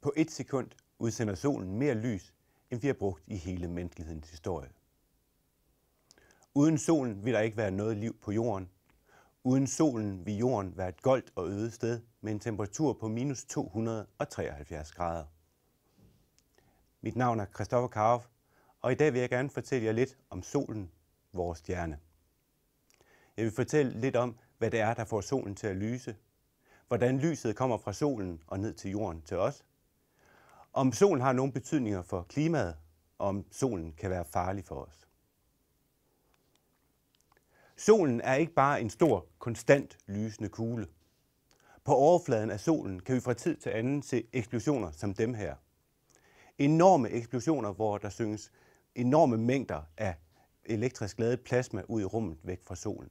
På et sekund udsender solen mere lys, end vi har brugt i hele menneskehedens historie. Uden solen vil der ikke være noget liv på jorden. Uden solen vil jorden være et goldt og øde sted med en temperatur på minus 273 grader. Mit navn er Christoffer Karoff, og i dag vil jeg gerne fortælle jer lidt om solen, vores stjerne. Jeg vil fortælle lidt om, hvad det er, der får solen til at lyse, hvordan lyset kommer fra solen og ned til jorden til os, om solen har nogen betydninger for klimaet, og om solen kan være farlig for os. Solen er ikke bare en stor, konstant lysende kugle. På overfladen af solen kan vi fra tid til anden se eksplosioner som dem her. Enorme eksplosioner, hvor der synges enorme mængder af elektrisk ladet plasma ud i rummet væk fra solen.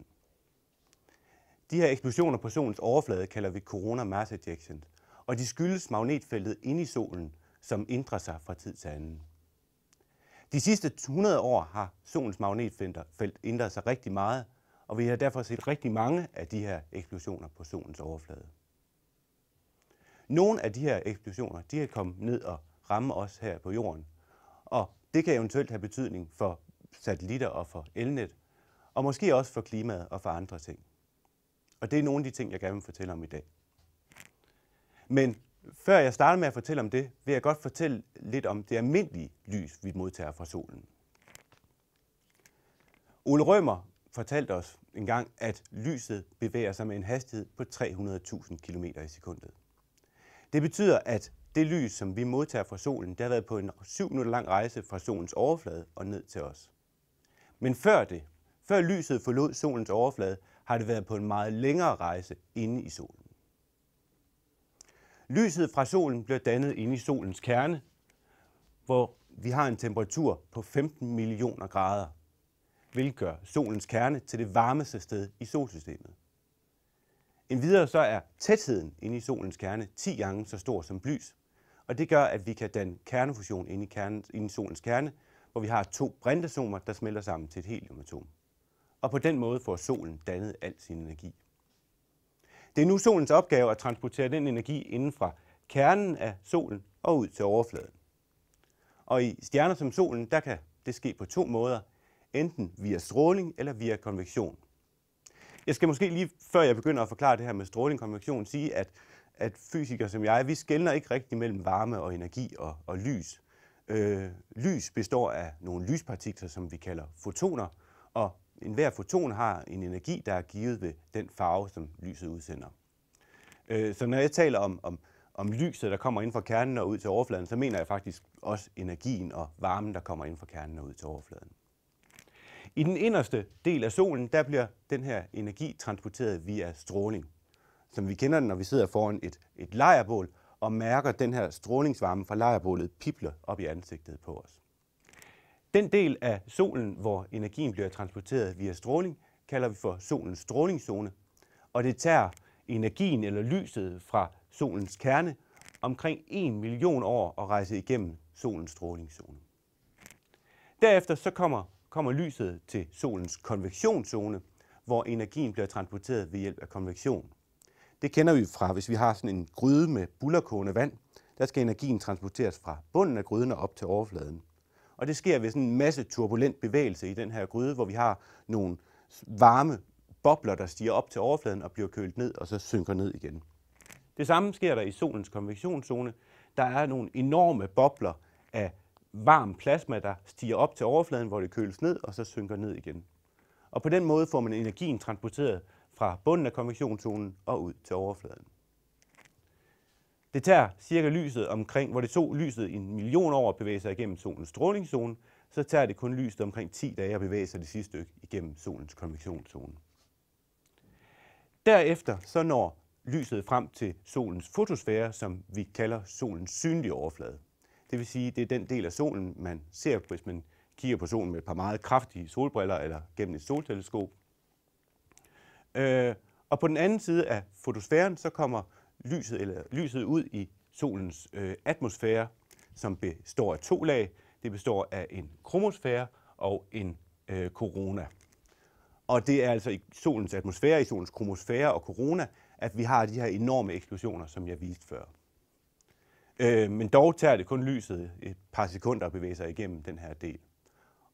De her eksplosioner på solens overflade kalder vi corona mass ejections, og de skyldes magnetfeltet inde i solen, som ændrer sig fra tid til anden. De sidste 100 år har solens magnetfelt ændret sig rigtig meget, og vi har derfor set rigtig mange af de her eksplosioner på solens overflade. Nogle af de her eksplosioner, de er kommet ned og ramme os her på jorden, og det kan eventuelt have betydning for satellitter og for elnet, og måske også for klimaet og for andre ting. Og det er nogle af de ting, jeg gerne vil fortælle om i dag. Men før jeg starter med at fortælle om det, vil jeg godt fortælle lidt om det almindelige lys, vi modtager fra solen. Ole Rømer fortalte os engang, at lyset bevæger sig med en hastighed på 300.000 km i sekundet. Det betyder, at det lys, som vi modtager fra solen, det har været på en 7 minutter lang rejse fra solens overflade og ned til os. Men før det, før lyset forlod solens overflade, har det været på en meget længere rejse inde i solen. Lyset fra solen bliver dannet inde i solens kerne, hvor vi har en temperatur på 15 millioner grader, hvilket gør solens kerne til det varmeste sted i solsystemet. En videre så er tætheden inde i solens kerne 10 gange så stor som blys, og det gør, at vi kan danne kernefusion inde i, kernen, inde i solens kerne, hvor vi har to brintatomer, der smelter sammen til et heliumatom. Og på den måde får solen dannet al sin energi. Det er nu solens opgave at transportere den energi inden fra kernen af solen og ud til overfladen. Og i stjerner som solen, der kan det ske på to måder, enten via stråling eller via konvektion. Jeg skal måske lige, før jeg begynder at forklare det her med stråling og konvektion, sige, at, at fysikere som jeg, vi skældner ikke rigtig mellem varme og energi og, og lys. Øh, lys består af nogle lyspartikler, som vi kalder fotoner, og en hver foton har en energi, der er givet ved den farve, som lyset udsender. Øh, så når jeg taler om, om, om lyset, der kommer ind fra kernen og ud til overfladen, så mener jeg faktisk også energien og varmen, der kommer ind fra kernen og ud til overfladen. I den inderste del af solen, der bliver den her energi transporteret via stråling, som vi kender den, når vi sidder foran et, et lejrbål og mærker den her strålingsvarme fra lejrbålet pipler op i ansigtet på os. Den del af solen, hvor energien bliver transporteret via stråling, kalder vi for solens strålingszone, og det tager energien eller lyset fra solens kerne omkring 1 million år at rejse igennem solens strålingszone. Derefter så kommer, kommer lyset til solens konvektionszone, hvor energien bliver transporteret ved hjælp af konvektion. Det kender vi fra, hvis vi har sådan en gryde med bullerkogende vand. Der skal energien transporteres fra bunden af gryden og op til overfladen. Og det sker ved sådan en masse turbulent bevægelse i den her gryde, hvor vi har nogle varme bobler, der stiger op til overfladen og bliver kølet ned og så synker ned igen. Det samme sker der i solens konvektionszone. Der er nogle enorme bobler af varm plasma, der stiger op til overfladen, hvor det køles ned og så synker ned igen. Og på den måde får man energien transporteret fra bunden af konvektionszonen og ud til overfladen. Det tager cirka lyset omkring, hvor det tog lyset i en million år at bevæge sig igennem solens strålingszone, så tager det kun lyset omkring 10 dage at bevæge sig det sidste stykke igennem solens konvektionszone. Derefter så når lyset frem til solens fotosfære, som vi kalder solens synlige overflade. Det vil sige, det er den del af solen, man ser, hvis man kigger på solen med et par meget kraftige solbriller eller gennem et solteleskop. Øh, og på den anden side af fotosfæren, så kommer lyset, eller lyset ud i solens øh, atmosfære, som består af to lag. Det består af en kromosfære og en øh, corona. Og det er altså i solens atmosfære, i solens kromosfære og corona, at vi har de her enorme eksplosioner, som jeg viste før. Øh, men dog tager det kun lyset et par sekunder at bevæge sig igennem den her del.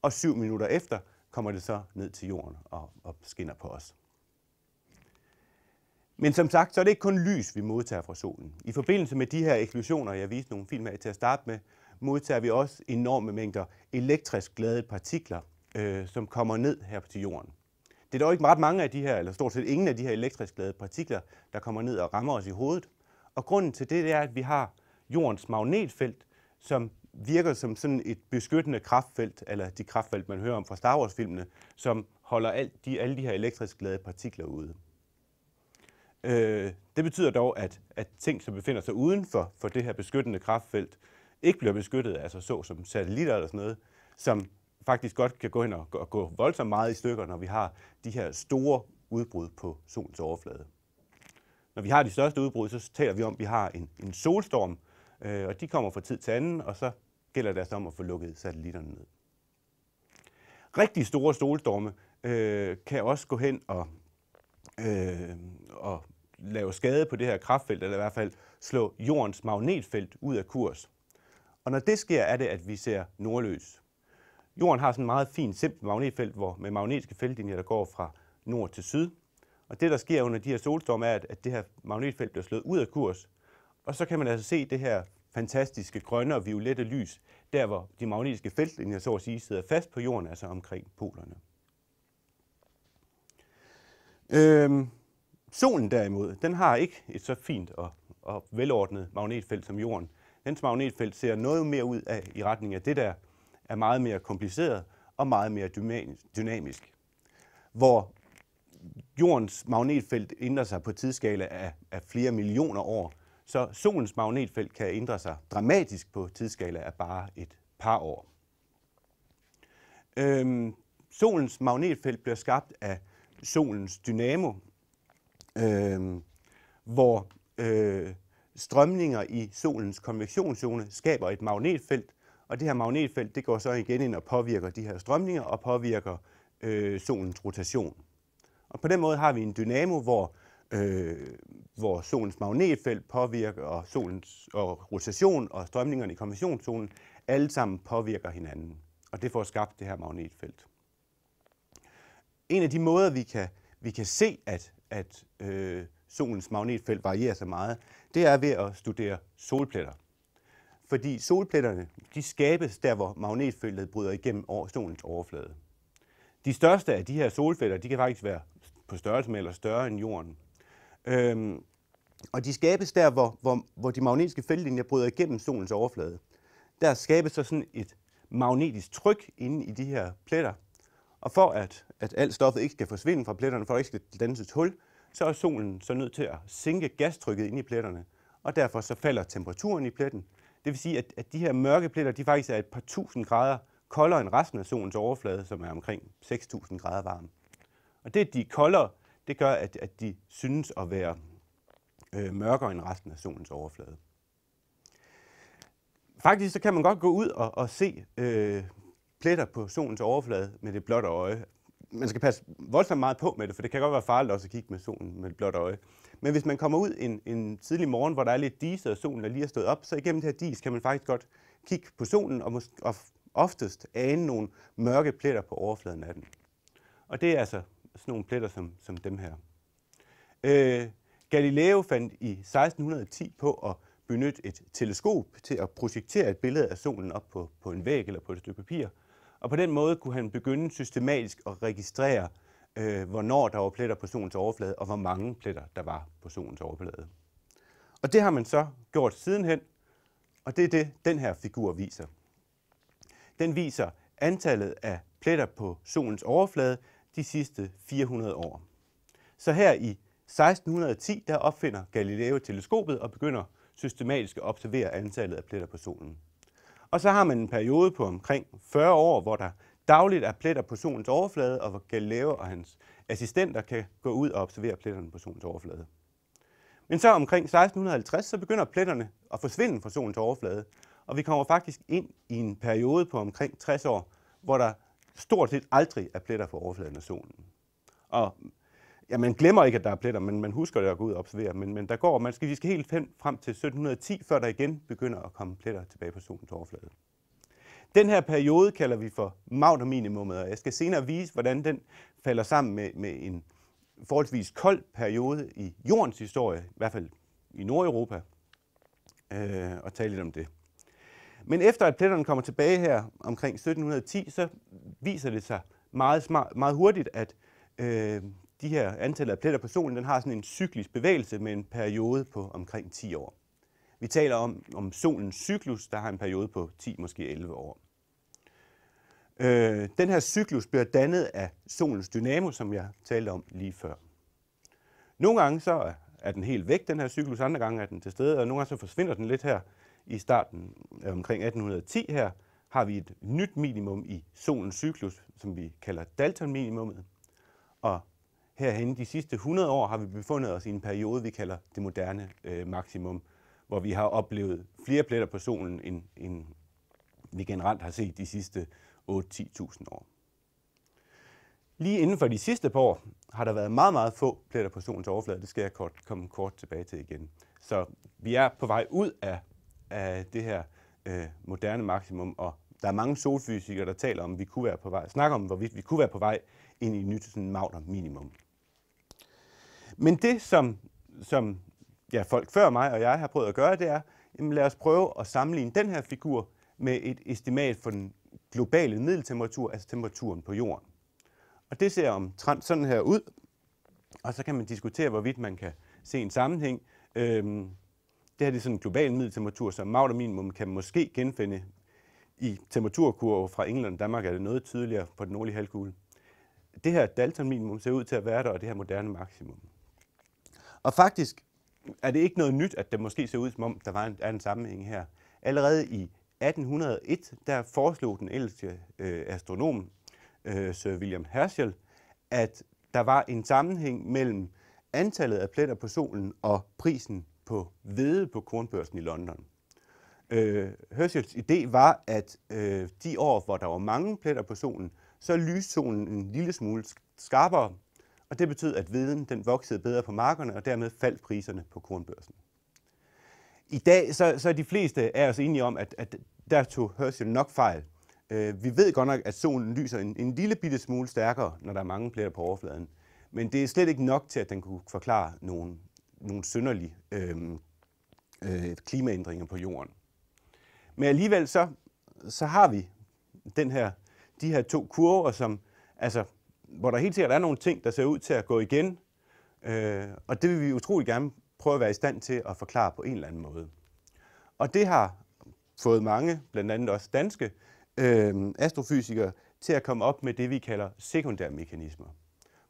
Og syv minutter efter kommer det så ned til jorden og, og skinner på os. Men som sagt, så er det ikke kun lys, vi modtager fra solen. I forbindelse med de her eksklusioner, jeg viste nogle film af til at starte med, modtager vi også enorme mængder elektrisk glade partikler, øh, som kommer ned her til jorden. Det er dog ikke ret mange af de her, eller stort set ingen af de her elektrisk glade partikler, der kommer ned og rammer os i hovedet. Og grunden til det, det er, at vi har jordens magnetfelt, som virker som sådan et beskyttende kraftfelt, eller de kraftfelt, man hører om fra Star Wars-filmene, som holder alt de, alle de her elektrisk glade partikler ude. Øh, det betyder dog, at, at ting, som befinder sig uden for, for det her beskyttende kraftfelt, ikke bliver beskyttet, altså så som satellitter eller sådan noget, som faktisk godt kan gå hen og, og gå voldsomt meget i stykker, når vi har de her store udbrud på solens overflade. Når vi har de største udbrud, så taler vi om, at vi har en, en solstorm, øh, og de kommer fra tid til anden, og så gælder det altså om at få lukket satellitterne ned. Rigtig store solstorme øh, kan også gå hen og, øh, og lave skade på det her kraftfelt, eller i hvert fald slå jordens magnetfelt ud af kurs. Og når det sker, er det, at vi ser nordlys. Jorden har sådan en meget fin, simpelt magnetfelt, hvor med magnetiske feltlinjer, der går fra nord til syd. Og det, der sker under de her solstorme, er, at det her magnetfelt bliver slået ud af kurs. Og så kan man altså se det her fantastiske grønne og violette lys, der hvor de magnetiske feltlinjer, så at sige, sidder fast på jorden, altså omkring polerne. Øhm, Solen derimod, den har ikke et så fint og, og velordnet magnetfelt som Jorden. Dens magnetfelt ser noget mere ud af i retning af det, der er meget mere kompliceret og meget mere dynamisk. Hvor Jordens magnetfelt ændrer sig på tidsskala af, af flere millioner år, så Solens magnetfelt kan ændre sig dramatisk på tidsskala af bare et par år. Øhm, solens magnetfelt bliver skabt af Solens dynamo, øh, hvor øh, strømninger i solens konvektionszone skaber et magnetfelt, og det her magnetfelt det går så igen ind og påvirker de her strømninger og påvirker øh, solens rotation. Og på den måde har vi en dynamo, hvor, øh, hvor solens magnetfelt påvirker og solens og rotation og strømningerne i konvektionszonen alle sammen påvirker hinanden. Og det får skabt det her magnetfelt. En af de måder, vi kan, vi kan se, at at øh, solens magnetfelt varierer så meget, det er ved at studere solpletter. Fordi solpletterne de skabes der, hvor magnetfeltet bryder igennem over solens overflade. De største af de her solfelter de kan faktisk være på størrelse med eller større end jorden. Øhm, og de skabes der, hvor, hvor, hvor de magnetiske feltlinjer bryder igennem solens overflade. Der skabes så sådan et magnetisk tryk inde i de her pletter, og for at, at alt stoffet ikke skal forsvinde fra pletterne, for at ikke skal danse et hul, så er solen så nødt til at sænke gastrykket ind i pletterne, og derfor så falder temperaturen i pletten. Det vil sige, at, at de her mørke pletter, de faktisk er et par tusind grader koldere end resten af solens overflade, som er omkring 6.000 grader varm. Og det, at de er koldere, det gør, at, at de synes at være øh, mørkere end resten af solens overflade. Faktisk så kan man godt gå ud og, og se øh, pletter på solens overflade med det blotte øje. Man skal passe voldsomt meget på med det, for det kan godt være farligt også at kigge med solen med det blotte øje. Men hvis man kommer ud en, en tidlig morgen, hvor der er lidt dis, og solen er lige stået op, så igennem det her dis kan man faktisk godt kigge på solen og, måske, og oftest ane nogle mørke pletter på overfladen af den. Og det er altså sådan nogle pletter som, som dem her. Øh, Galileo fandt i 1610 på at benytte et teleskop til at projektere et billede af solen op på, på en væg eller på et stykke papir, og på den måde kunne han begynde systematisk at registrere, øh, hvornår der var pletter på solens overflade, og hvor mange pletter der var på solens overflade. Og det har man så gjort sidenhen, og det er det, den her figur viser. Den viser antallet af pletter på solens overflade de sidste 400 år. Så her i 1610, der opfinder Galileo teleskopet og begynder systematisk at observere antallet af pletter på solen. Og så har man en periode på omkring 40 år, hvor der dagligt er pletter på solens overflade, og hvor Galileo og hans assistenter kan gå ud og observere pletterne på solens overflade. Men så omkring 1650, så begynder pletterne at forsvinde fra solens overflade, og vi kommer faktisk ind i en periode på omkring 60 år, hvor der stort set aldrig er pletter på overfladen af solen. Og ja, man glemmer ikke, at der er pletter, men man husker det at gå ud og observere. Men, men der går, man skal, vi skal helt frem til 1710, før der igen begynder at komme pletter tilbage på solens overflade. Den her periode kalder vi for magnerminimummet, og jeg skal senere vise, hvordan den falder sammen med, med en forholdsvis kold periode i jordens historie, i hvert fald i Nordeuropa, øh, og tale lidt om det. Men efter at pletterne kommer tilbage her omkring 1710, så viser det sig meget, smart, meget hurtigt, at øh, de her antal af pletter på solen, den har sådan en cyklisk bevægelse med en periode på omkring 10 år. Vi taler om, om solens cyklus, der har en periode på 10, måske 11 år. Øh, den her cyklus bliver dannet af solens dynamo, som jeg talte om lige før. Nogle gange så er den helt væk, den her cyklus, andre gange er den til stede, og nogle gange så forsvinder den lidt her i starten omkring 1810 her, har vi et nyt minimum i solens cyklus, som vi kalder Dalton-minimummet. Og herhen. De sidste 100 år har vi befundet os i en periode, vi kalder det moderne øh, maksimum, hvor vi har oplevet flere pletter på solen, end, end vi generelt har set de sidste 8-10.000 år. Lige inden for de sidste par år har der været meget, meget få pletter på solens overflade. Det skal jeg kort, komme kort tilbage til igen. Så vi er på vej ud af, af det her øh, moderne maksimum, og der er mange solfysikere, der taler om, at vi kunne være på vej, snakker om, hvorvidt vi kunne være på vej ind i nyt sådan, magter minimum. Men det, som, som ja, folk før mig og jeg har prøvet at gøre, det er, jamen lad os prøve at sammenligne den her figur med et estimat for den globale middeltemperatur, altså temperaturen på jorden. Og det ser omtrent sådan her ud, og så kan man diskutere, hvorvidt man kan se en sammenhæng. Øhm, det her det er sådan en global middeltemperatur, som magd og minimum kan måske genfinde i temperaturkurver fra England og Danmark er det noget tydeligere på den nordlige halvkugle. Det her Dalton minimum ser ud til at være der, og det her moderne maksimum. Og faktisk er det ikke noget nyt, at det måske ser ud, som om der var en, er en sammenhæng her. Allerede i 1801, der foreslog den ældste øh, astronom, øh, Sir William Herschel, at der var en sammenhæng mellem antallet af pletter på solen og prisen på hvede på kornbørsen i London. Øh, Herschels idé var, at øh, de år, hvor der var mange pletter på solen, så lyste solen en lille smule skarpere, og det betød, at viden den voksede bedre på markerne, og dermed faldt priserne på kornbørsen. I dag så, så er de fleste af os enige om, at, at der tog Herschel nok fejl. Øh, vi ved godt nok, at solen lyser en, en lille bitte smule stærkere, når der er mange pletter på overfladen. Men det er slet ikke nok til, at den kunne forklare nogle, nogle synderlige øh, øh, klimaændringer på jorden. Men alligevel så, så har vi den her, de her to kurver, som altså hvor der helt sikkert er nogle ting, der ser ud til at gå igen, øh, og det vil vi utrolig gerne prøve at være i stand til at forklare på en eller anden måde. Og det har fået mange, blandt andet også danske øh, astrofysikere, til at komme op med det, vi kalder sekundære mekanismer.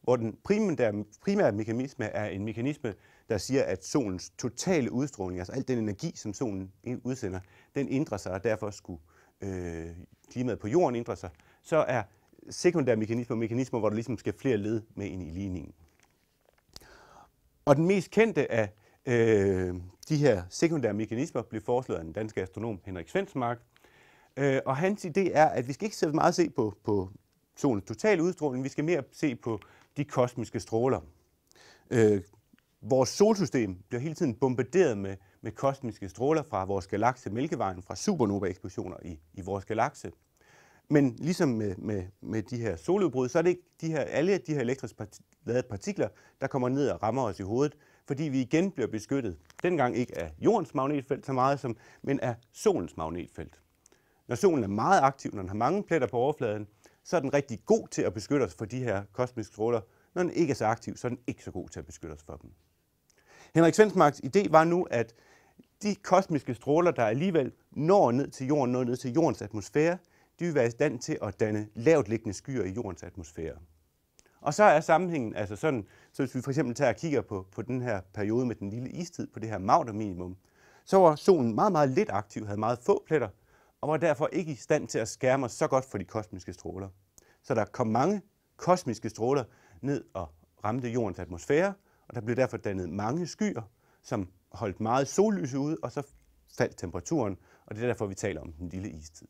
Hvor den primære, primære mekanisme er en mekanisme, der siger, at solens totale udstråling, altså al den energi, som solen udsender, den ændrer sig, og derfor skulle øh, klimaet på jorden ændre sig. Så er sekundære mekanismer, mekanismer, hvor der ligesom skal flere led med ind i ligningen. Og den mest kendte af øh, de her sekundære mekanismer blev foreslået af den danske astronom Henrik Svensmark. Øh, og hans idé er, at vi skal ikke så meget se på, på solens totale udstråling, vi skal mere se på de kosmiske stråler. Øh, vores solsystem bliver hele tiden bombarderet med, med kosmiske stråler fra vores galakse Mælkevejen, fra supernova-eksplosioner i, i vores galakse. Men ligesom med, med, med de her soludbrud, så er det ikke de her, alle de her elektrisk part, ladede partikler, der kommer ned og rammer os i hovedet, fordi vi igen bliver beskyttet, dengang ikke af jordens magnetfelt så meget som, men af solens magnetfelt. Når solen er meget aktiv, når den har mange pletter på overfladen, så er den rigtig god til at beskytte os for de her kosmiske stråler. Når den ikke er så aktiv, så er den ikke så god til at beskytte os for dem. Henrik Svensmarks idé var nu, at de kosmiske stråler, der alligevel når ned til jorden, når ned til jordens atmosfære, de vil være i stand til at danne lavt liggende skyer i jordens atmosfære. Og så er sammenhængen altså sådan, så hvis vi for eksempel tager og kigger på, på den her periode med den lille istid, på det her minimum, så var solen meget, meget lidt aktiv, havde meget få pletter, og var derfor ikke i stand til at skærme så godt for de kosmiske stråler. Så der kom mange kosmiske stråler ned og ramte jordens atmosfære, og der blev derfor dannet mange skyer, som holdt meget sollys ude, og så faldt temperaturen, og det er derfor, vi taler om den lille istid.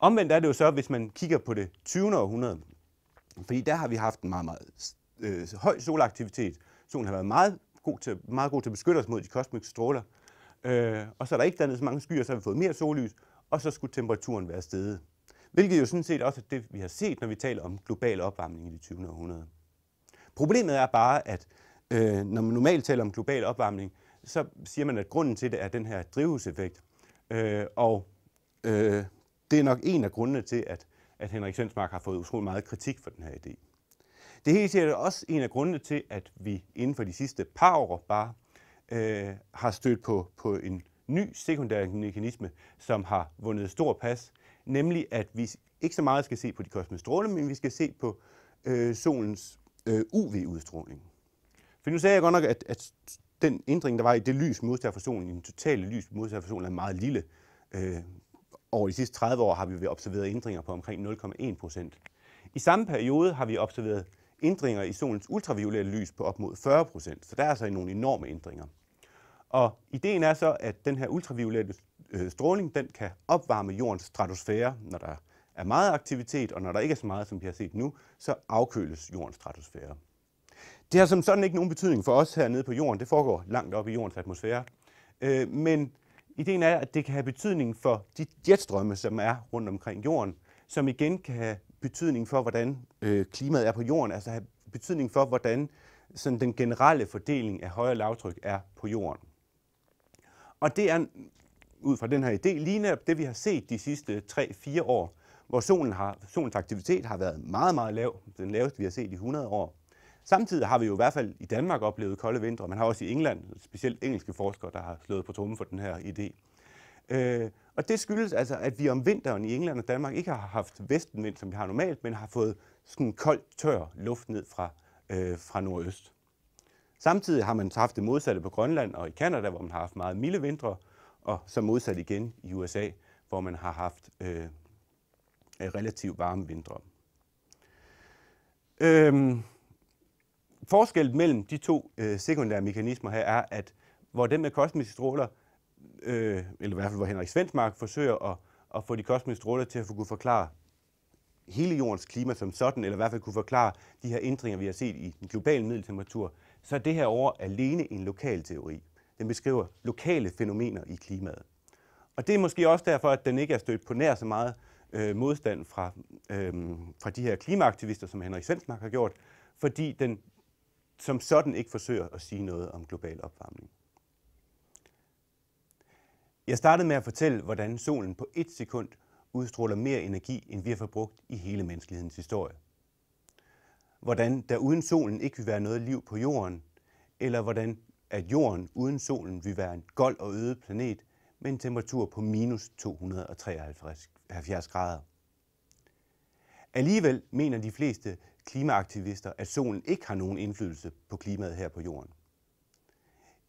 Omvendt er det jo så, hvis man kigger på det 20. århundrede, fordi der har vi haft en meget, meget øh, høj solaktivitet. Solen har været meget god til, meget god til at beskytte os mod de kosmiske stråler. Øh, og så er der ikke dannet så mange skyer, så har vi fået mere sollys, og så skulle temperaturen være steget. Hvilket jo sådan set også er det, vi har set, når vi taler om global opvarmning i det 20. århundrede. Problemet er bare, at øh, når man normalt taler om global opvarmning, så siger man, at grunden til det er den her drivhuseffekt. Øh, og øh, det er nok en af grundene til, at, at Henrik Sønsmark har fået utrolig meget kritik for den her idé. Det hele sikkert også en af grundene til, at vi inden for de sidste par år bare øh, har stødt på, på en ny sekundær mekanisme, som har vundet stor pas, nemlig at vi ikke så meget skal se på de kosmiske stråler, men vi skal se på øh, solens øh, UV-udstråling. For nu sagde jeg godt nok, at, at den ændring, der var i det lys modsat for solen, i den totale lys modsat for solen, er meget lille. Øh, over de sidste 30 år har vi observeret ændringer på omkring 0,1 procent. I samme periode har vi observeret ændringer i solens ultraviolette lys på op mod 40 procent. Så der er altså nogle enorme ændringer. Og ideen er så, at den her ultraviolette øh, stråling den kan opvarme jordens stratosfære, når der er meget aktivitet, og når der ikke er så meget, som vi har set nu, så afkøles jordens stratosfære. Det har som sådan ikke nogen betydning for os hernede på jorden. Det foregår langt oppe i jordens atmosfære. Øh, men Ideen er, at det kan have betydning for de jetstrømme, som er rundt omkring jorden, som igen kan have betydning for, hvordan øh, klimaet er på jorden, altså have betydning for, hvordan sådan den generelle fordeling af højere lavtryk er på jorden. Og det er ud fra den her idé lige netop det, vi har set de sidste 3-4 år, hvor solen har, solens aktivitet har været meget, meget lav, den laveste, vi har set i 100 år. Samtidig har vi jo i hvert fald i Danmark oplevet kolde vintre. Man har også i England, specielt engelske forskere, der har slået på trummen for den her idé. Øh, og det skyldes altså, at vi om vinteren i England og Danmark ikke har haft vestenvind, som vi har normalt, men har fået sådan kold, tør luft ned fra, øh, fra nordøst. Samtidig har man haft det modsatte på Grønland og i Kanada, hvor man har haft meget milde vintre, og så modsat igen i USA, hvor man har haft øh, relativt varme vintre. Øh, forskellen mellem de to øh, sekundære mekanismer her er, at hvor den med kosmiske stråler, øh, eller i hvert fald hvor Henrik Svensmark forsøger at, at få de kosmiske stråler til at kunne forklare hele jordens klima som sådan, eller i hvert fald kunne forklare de her ændringer, vi har set i den globale middeltemperatur, så er det her over alene en lokal teori. Den beskriver lokale fænomener i klimaet. Og det er måske også derfor, at den ikke er stødt på nær så meget øh, modstand fra, øh, fra de her klimaaktivister, som Henrik Svensmark har gjort, fordi den som sådan ikke forsøger at sige noget om global opvarmning. Jeg startede med at fortælle, hvordan solen på et sekund udstråler mere energi, end vi har forbrugt i hele menneskelighedens historie. Hvordan der uden solen ikke vil være noget liv på jorden, eller hvordan at jorden uden solen vil være en gold og øde planet med en temperatur på minus 273 grader. Alligevel mener de fleste, klimaaktivister, at solen ikke har nogen indflydelse på klimaet her på jorden.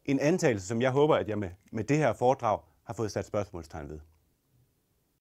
En antagelse, som jeg håber, at jeg med, med det her foredrag har fået sat spørgsmålstegn ved.